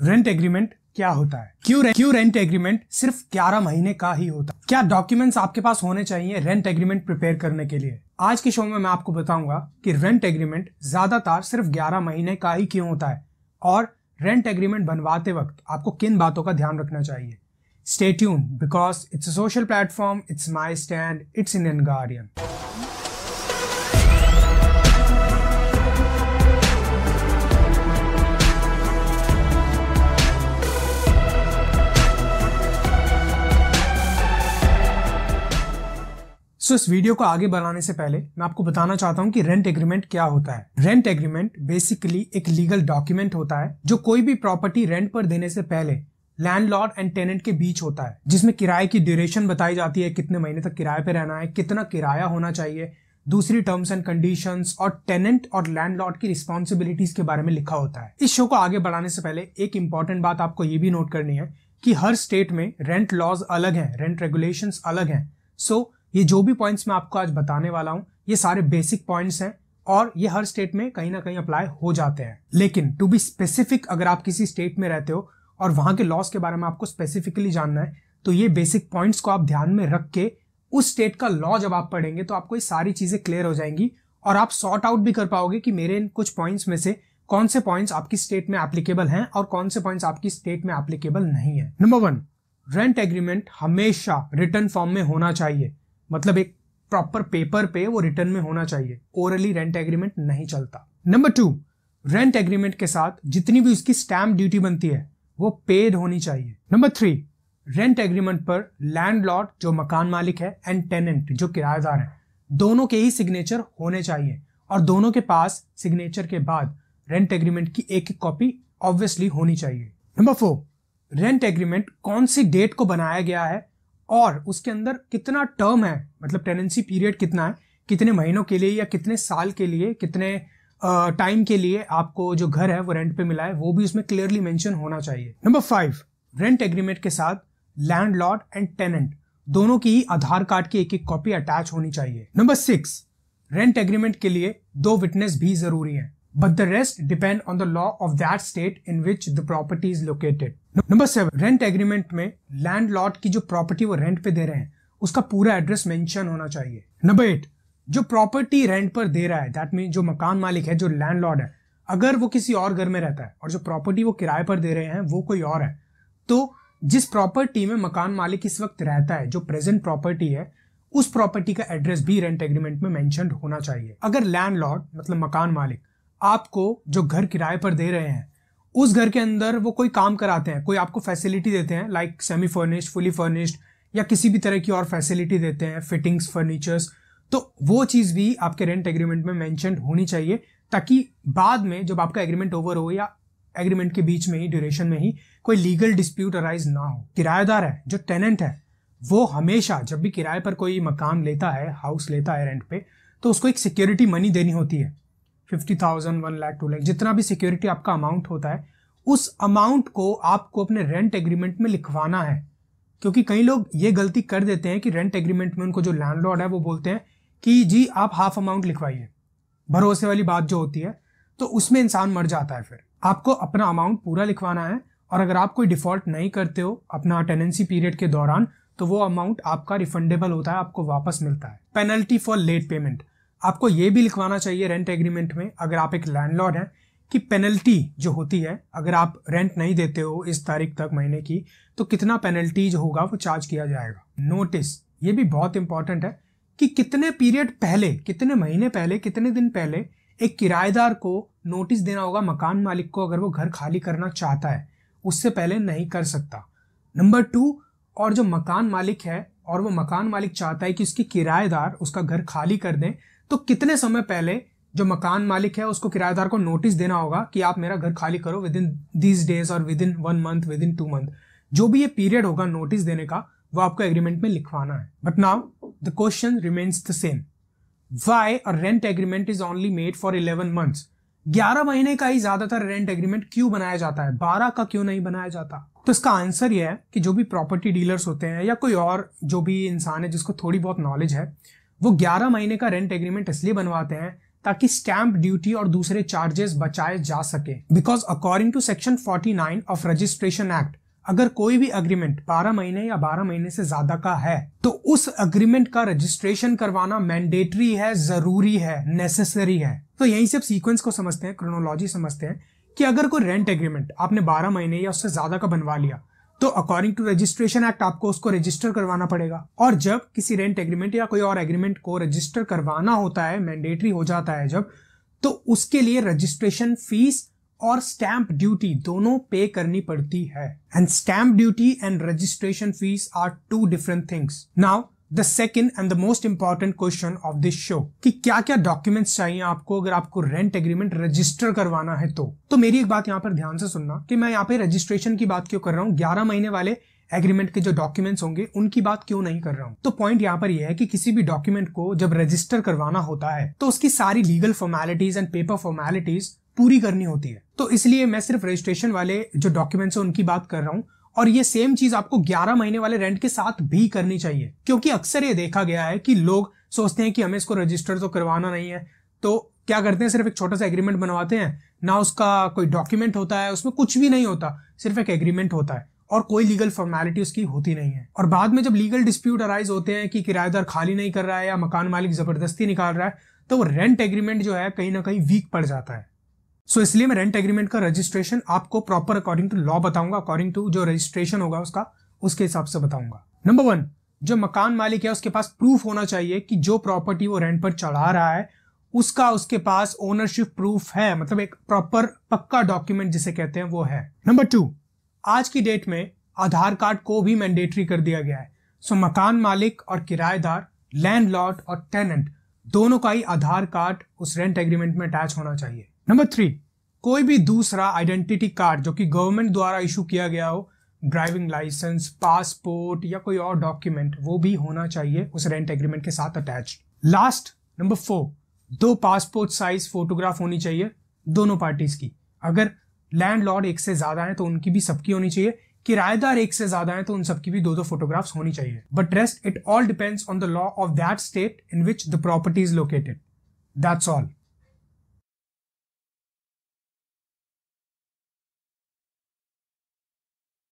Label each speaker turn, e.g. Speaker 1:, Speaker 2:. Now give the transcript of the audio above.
Speaker 1: Rent agreement क्या होता है क्यों क्यों रेंट एग्रीमेंट सिर्फ 11 महीने का ही होता है क्या डॉक्यूमेंट्स आपके पास होने चाहिए रेंट एग्रीमेंट प्रिपेयर करने के लिए आज के शो में मैं आपको बताऊंगा कि रेंट एग्रीमेंट ज्यादातर सिर्फ ग्यारह महीने का ही क्यों होता है और रेंट एग्रीमेंट बनवाते वक्त आपको किन बातों का ध्यान रखना चाहिए stay tuned because it's social platform it's my stand it's Indian guardian so इस वीडियो को आगे बढ़ाने से पहले मैं आपको बताना चाहता हूँ कि रेंट एग्रीमेंट क्या होता है रेंट एग्रीमेंट बेसिकली एक लीगल डॉक्यूमेंट होता है जो कोई भी प्रॉपर्टी रेंट पर देने से पहले लैंडलॉर्ड एंड टेनेंट के बीच होता है जिसमें किराए की ड्यूरेशन बताई जाती है कितने महीने तक किराए पर रहना है कितना किराया होना चाहिए दूसरी टर्म्स एंड कंडीशन और टेनेंट और लैंडलॉर्ड की रिस्पॉन्सिबिलिटीज के बारे में लिखा होता है इस शो को आगे बढ़ाने से पहले एक इंपॉर्टेंट बात आपको ये भी नोट करनी है कि हर स्टेट में रेंट लॉज अलग हैं रेंट रेगुलेशंस अलग हैं सो so, ये जो भी पॉइंट्स मैं आपको आज बताने वाला हूँ ये सारे बेसिक पॉइंट्स हैं और ये हर स्टेट में कहीं ना कहीं अप्लाई हो जाते हैं लेकिन टू बी स्पेसिफिक अगर आप किसी स्टेट में रहते हो और वहाँ के लॉस के बारे में आपको स्पेसिफिकली जानना है तो ये बेसिक पॉइंट्स को आप ध्यान में रख के उस स्टेट का लॉ जब आप पढ़ेंगे तो आपको ये सारी चीज़ें क्लियर हो जाएंगी और आप सॉर्ट आउट भी कर पाओगे कि मेरे इन कुछ पॉइंट्स में से कौन से पॉइंट्स आपकी स्टेट में एप्लीकेबल हैं और कौन से पॉइंट्स आपकी स्टेट में एप्लीकेबल नहीं है नंबर वन रेंट एग्रीमेंट हमेशा रिटर्न फॉर्म में होना चाहिए मतलब एक प्रॉपर पेपर पे वो रिटर्न में होना चाहिए ओरली रेंट एग्रीमेंट नहीं चलता नंबर टू रेंट एग्रीमेंट के साथ जितनी भी उसकी स्टैम्प ड्यूटी बनती है वो पेड होनी चाहिए नंबर थ्री रेंट एग्रीमेंट पर लैंड लॉर्ड जो मकान मालिक है एंड टेनेंट जो किराएदार है दोनों के ही सिग्नेचर होने चाहिए और दोनों के पास सिग्नेचर के बाद रेंट एग्रीमेंट की एक एक कॉपी ऑब्वियसली होनी चाहिए नंबर फोर रेंट एग्रीमेंट कौन सी डेट को बनाया गया है और उसके अंदर कितना टर्म है मतलब टेनेंसी पीरियड कितना है कितने महीनों के लिए या कितने साल के लिए कितने टाइम के लिए आपको जो घर है वो रेंट पे मिला है वो भी उसमें क्लियरली मेंशन होना चाहिए नंबर फाइव रेंट एग्रीमेंट के साथ लैंड लॉर्ड एंड टेनेंट दोनों की ही आधार कार्ड की एक एक कॉपी अटैच होनी चाहिए नंबर सिक्स रेंट एग्रीमेंट के लिए दो विटनेस भी जरूरी हैं but the rest depend on the law of that state in which the property is located. Number seven, rent agreement में landlord की जो property वो rent पे दे रहे हैं उसका पूरा address mention होना चाहिए Number एट जो property rent पर दे रहा है that means जो मकान मालिक है जो landlord है अगर वो किसी और घर में रहता है और जो property वो किराए पर दे रहे हैं वो कोई और है तो जिस प्रॉपर्टी में मकान मालिक इस वक्त रहता है जो प्रेजेंट प्रॉपर्टी है उस प्रॉपर्टी का एड्रेस भी रेंट एग्रीमेंट में मेंशन होना चाहिए अगर लैंड मतलब मकान मालिक आपको जो घर किराए पर दे रहे हैं उस घर के अंदर वो कोई काम कराते हैं कोई आपको फैसिलिटी देते हैं like semi furnished fully furnished या किसी भी तरह की और फैसिलिटी देते हैं फिटिंग्स फर्नीचर्स तो वो चीज़ भी आपके रेंट एग्रीमेंट में मैंशन होनी चाहिए ताकि बाद में जब आपका एग्रीमेंट ओवर हो या एग्रीमेंट के बीच में ही ड्यूरेशन में ही कोई लीगल डिस्प्यूट अराइज ना हो किराएदार है जो टेनेंट है वो हमेशा जब भी किराए पर कोई मकान लेता है हाउस लेता है रेंट पे तो उसको एक सिक्योरिटी मनी देनी होती है fifty thousand one lakh two lakh जितना भी सिक्योरिटी आपका अमाउंट होता है उस अमाउंट को आपको अपने रेंट एग्रीमेंट में लिखवाना है क्योंकि कई लोग ये गलती कर देते हैं कि रेंट एग्रीमेंट में उनको जो लैंडलॉर्ड है वो बोलते हैं कि जी आप हाफ अमाउंट लिखवाइए भरोसे वाली बात जो होती है तो उसमें इंसान मर जाता है फिर आपको अपना अमाउंट पूरा लिखवाना है और अगर आप कोई डिफॉल्ट नहीं करते हो अपना टेनेंसी पीरियड के दौरान तो वो अमाउंट आपका रिफंडेबल होता है आपको वापस मिलता है पेनल्टी फॉर लेट पेमेंट आपको ये भी लिखवाना चाहिए रेंट एग्रीमेंट में अगर आप एक लैंडलॉर्ड हैं कि पेनल्टी जो होती है अगर आप रेंट नहीं देते हो इस तारीख तक महीने की तो कितना पेनल्टी जो होगा वो चार्ज किया जाएगा नोटिस ये भी बहुत इंपॉर्टेंट है कि कितने पीरियड पहले कितने महीने पहले कितने दिन पहले एक किराएदार को नोटिस देना होगा मकान मालिक को अगर वो घर खाली करना चाहता है उससे पहले नहीं कर सकता नंबर टू और जो मकान मालिक है और वो मकान मालिक चाहता है कि उसकी किराएदार उसका घर खाली कर दें तो कितने समय पहले जो मकान मालिक है उसको किराएदार को नोटिस देना होगा कि आप मेरा घर खाली करो विद इन दीज डेज और within one month within two month जो भी ये पीरियड होगा नोटिस देने का वो आपको एग्रीमेंट में लिखवाना है but now the question remains the same why a rent agreement is only made for eleven months ग्यारह महीने का ही ज्यादातर रेंट एग्रीमेंट क्यों बनाया जाता है बारह का क्यों नहीं बनाया जाता तो इसका आंसर यह है कि जो भी प्रॉपर्टी डीलर्स होते हैं या कोई और जो भी इंसान है जिसको थोड़ी बहुत नॉलेज है वो 11 महीने का रेंट एग्रीमेंट इसलिए बनवाते हैं ताकि स्टैंप ड्यूटी और दूसरे चार्जेस बचाए जा सके because according to section 49 of registration act अगर कोई भी अग्रीमेंट 12 महीने या 12 महीने से ज्यादा का है तो उस अग्रीमेंट का रजिस्ट्रेशन करवाना मैंडेटरी है जरूरी है नेसेसरी है तो यही सब सीक्वेंस को समझते हैं क्रोनोलॉजी समझते हैं कि अगर कोई रेंट एग्रीमेंट आपने 12 महीने या उससे ज्यादा का बनवा लिया तो अकॉर्डिंग टू रजिस्ट्रेशन एक्ट आपको उसको रजिस्टर करवाना पड़ेगा और जब किसी रेंट एग्रीमेंट या कोई और एग्रीमेंट को रजिस्टर करवाना होता है मैंडेटरी हो जाता है जब तो उसके लिए रजिस्ट्रेशन फीस और स्टैंप ड्यूटी दोनों पे करनी पड़ती है and stamp duty and registration fees are two different things now the second and the most important question of this show कि क्या क्या डॉक्यूमेंट्स चाहिए आपको अगर आपको रेंट एग्रीमेंट रजिस्टर करवाना है तो तो मेरी एक बात यहाँ पर ध्यान से सुनना कि मैं यहाँ पे रजिस्ट्रेशन की बात क्यों कर रहा हूँ ग्यारह महीने वाले एग्रीमेंट के जो डॉक्यूमेंट्स होंगे उनकी बात क्यों नहीं कर रहा हूँ तो पॉइंट यहाँ पर यह है कि किसी भी डॉक्यूमेंट को जब रजिस्टर करवाना होता है तो उसकी सारी legal formalities and paper formalities पूरी करनी होती है तो इसलिए मैं सिर्फ रजिस्ट्रेशन वाले जो डॉक्यूमेंट्स है उनकी बात कर रहा हूँ और ये सेम चीज आपको 11 महीने वाले रेंट के साथ भी करनी चाहिए क्योंकि अक्सर ये देखा गया है कि लोग सोचते हैं कि हमें इसको रजिस्टर तो करवाना नहीं है तो क्या करते हैं सिर्फ एक छोटा सा एग्रीमेंट बनवाते हैं ना उसका कोई डॉक्यूमेंट होता है उसमें कुछ भी नहीं होता सिर्फ एक एग्रीमेंट होता है और कोई लीगल फॉर्मेलिटी उसकी होती नहीं है और बाद में जब लीगल डिस्प्यूट अराइज होते हैं कि किराएदार खाली नहीं कर रहा है या मकान मालिक जबरदस्ती निकाल रहा है तो वो रेंट एग्रीमेंट जो है कहीं ना कहीं वीक पड़ जाता है सो so, इसलिए मैं रेंट एग्रीमेंट का रजिस्ट्रेशन आपको प्रॉपर अकॉर्डिंग टू लॉ बताऊंगा अकॉर्डिंग टू जो रजिस्ट्रेशन होगा उसका उसके हिसाब से बताऊंगा नंबर वन जो मकान मालिक है उसके पास प्रूफ होना चाहिए कि जो प्रॉपर्टी वो रेंट पर चढ़ा रहा है उसका उसके पास ओनरशिप प्रूफ है मतलब एक प्रॉपर पक्का डॉक्यूमेंट जिसे कहते हैं वो है नंबर टू आज की डेट में आधार कार्ड को भी मैंडेटरी कर दिया गया है सो so, मकान मालिक और किराएदार लैंड और टेनेंट दोनों का ही आधार कार्ड उस रेंट एग्रीमेंट में अटैच होना चाहिए नंबर थ्री कोई भी दूसरा आइडेंटिटी कार्ड जो कि गवर्नमेंट द्वारा इशू किया गया हो ड्राइविंग लाइसेंस पासपोर्ट या कोई और डॉक्यूमेंट वो भी होना चाहिए उस रेंट एग्रीमेंट के साथ अटैच लास्ट नंबर फोर दो पासपोर्ट साइज फोटोग्राफ होनी चाहिए दोनों पार्टीज की अगर लैंड लॉर्ड एक से ज्यादा है तो उनकी भी सबकी होनी चाहिए किराएदार एक से ज्यादा है तो उन सबकी भी दो दो फोटोग्राफ्स होनी चाहिए but rest it all depends on the law of that state in which the property is located that's all